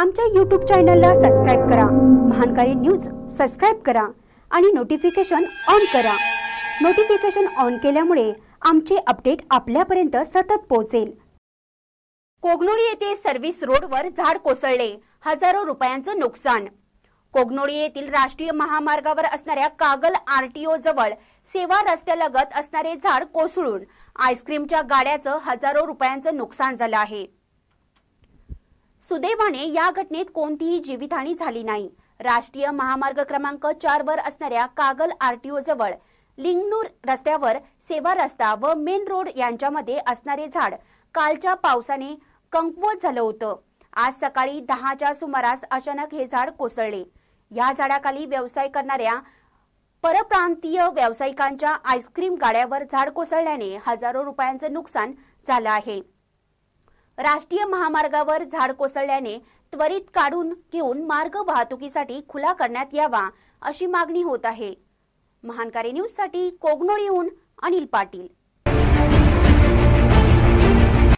आमच्या यूट्यूब चॅनलला सबस्क्राईब करा महानकारी न्यूज सबस्क्राईब करा आणि नोटिफिकेशन ऑन करा नोटिफिकेशन ऑन केल्यामुळे आमचे अपडेट आपल्यापर्यंत सतत पोहोचेल कोगनोळी येथे सर्व्हिस रोडवर झाड कोसळले हजारो रुपयांचं नुकसान कोगनोळी येथील राष्ट्रीय महामार्गावर असणाऱ्या कागल आरटीओ जवळ सेवा रस्त्यालगत असणारे झाड कोसळून आईस्क्रीमच्या गाड्याचं हजारो रुपयांचं नुकसान झालं आहे सुदैवाने या घटनेत कोणतीही जीवितहानी झाली नाही राष्ट्रीय महामार्ग क्रमांक चार वर असणाऱ्या कागल आरटीओ जवळ लिंगनूर रस्त्यावर सेवा रस्ता व मेन रोड यांच्यामध्ये असणारे झाड कालच्या पावसाने कंकवत झालं होतं आज सकाळी दहाच्या सुमारास अचानक हे झाड कोसळले या झाडाखाली व्यवसाय करणाऱ्या परप्रांतीय व्यावसायिकांच्या आईस्क्रीम गाड्यावर झाड कोसळल्याने हजारो रुपयांचं नुकसान झालं आहे राष्ट्रीय महामार्गावर झाड कोसळल्याने त्वरित काढून घेऊन मार्ग वाहतुकीसाठी खुला करण्यात यावा अशी मागणी होत आहे महानकारी साठी कोगनोळीहून अनिल पाटील